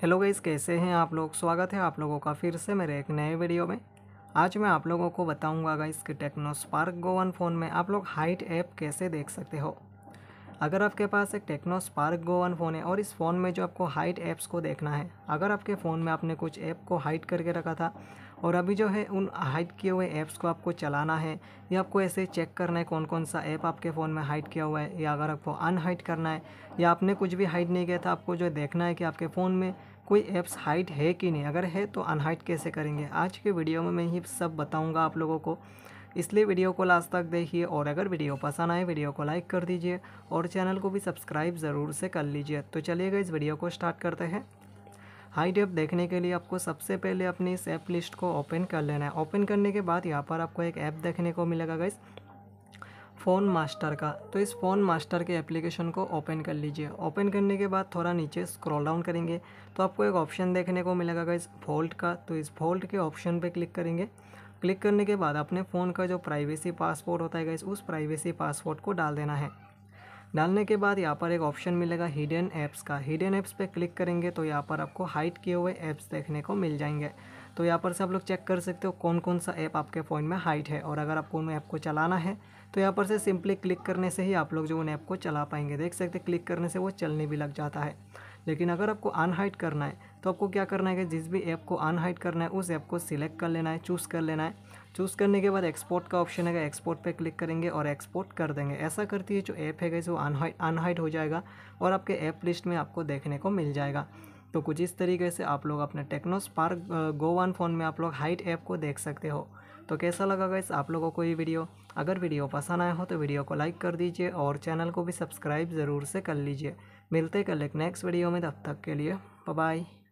hello guys कैसे हैं आप लोग स्वागत है आप लोगों का फिर से मेरे एक नए वीडियो में आज मैं आप लोगों को बताऊंगा गाइज़ कि Tecno Spark Go one phone में आप लोग हाइट ऐप कैसे देख सकते हो अगर आपके पास एक Tecno Spark Go one phone है और इस फ़ोन में जो आपको हाइट ऐप्स को देखना है अगर आपके फ़ोन में आपने कुछ ऐप को हाइट करके रखा था और अभी जो है उन हाइट किए हुए ऐप्स को आपको चलाना है या आपको ऐसे चेक करना है कौन कौन सा ऐप आपके फ़ोन में हाइड किया हुआ है या अगर आपको अनहाइड करना है या आपने कुछ भी हाइड नहीं किया था आपको जो देखना है कि आपके फ़ोन में कोई ऐप्स हाइड है कि नहीं अगर है तो अनहाइड कैसे करेंगे आज के वीडियो में मैं ही सब बताऊँगा आप लोगों को इसलिए वीडियो को लास्ट तक देखिए और अगर वीडियो पसंद आए वीडियो को लाइक कर दीजिए और चैनल को भी सब्सक्राइब ज़रूर से कर लीजिए तो चलिएगा इस वीडियो को स्टार्ट करते हैं हाई डेप देखने के लिए आपको सबसे पहले अपनी इस ऐप लिस्ट को ओपन कर लेना है ओपन करने के बाद यहाँ पर आपको एक ऐप देखने को मिलेगा गाइस फ़ोन मास्टर का तो इस फ़ोन मास्टर के एप्लीकेशन को ओपन कर लीजिए ओपन करने के बाद थोड़ा नीचे स्क्रॉल डाउन करेंगे तो आपको एक ऑप्शन देखने को मिलेगा इस फोल्ट का तो इस फोल्ट के ऑप्शन पे क्लिक करेंगे क्लिक करने के बाद अपने फ़ोन का जो प्राइवेसी पासवर्ड होता है इस उस प्राइवेसी पासवर्ड को डाल देना है डालने के बाद यहाँ पर एक ऑप्शन मिलेगा हिडन ऐप्स का हिडन ऐप्स पे क्लिक करेंगे तो यहाँ पर आपको हाइट किए हुए ऐप्स देखने को मिल जाएंगे तो यहाँ पर से आप लोग चेक कर सकते हो कौन कौन सा ऐप आपके फ़ोन में हाइट है और अगर आपको उन ऐप को चलाना है तो यहाँ पर से सिंपली क्लिक करने से ही आप लोग जो उन ऐप को चला पाएंगे देख सकते क्लिक करने से वो चलने भी लग जाता है लेकिन अगर आपको अनहाइट करना है तो आपको क्या करना है कि जिस भी ऐप को अनहाइड करना है उस ऐप को सिलेक्ट कर लेना है चूज़ कर लेना है चूज़ करने के बाद एक्सपोर्ट का ऑप्शन है एक्सपोर्ट पे क्लिक करेंगे और एक्सपोर्ट कर देंगे ऐसा करती है जो ऐप है गई वो अनहाइड अनहाइट हो जाएगा और आपके ऐप लिस्ट में आपको देखने को मिल जाएगा तो कुछ इस तरीके से आप लोग अपने टेक्नो स्पार्क वन फ़ोन में आप लोग हाइट ऐप को देख सकते हो तो कैसा लगा गाइस आप लोगों को ये वीडियो अगर वीडियो पसंद आया हो तो वीडियो को लाइक कर दीजिए और चैनल को भी सब्सक्राइब ज़रूर से कर लीजिए मिलते कल एक नेक्स्ट वीडियो में तब तक के लिए बाय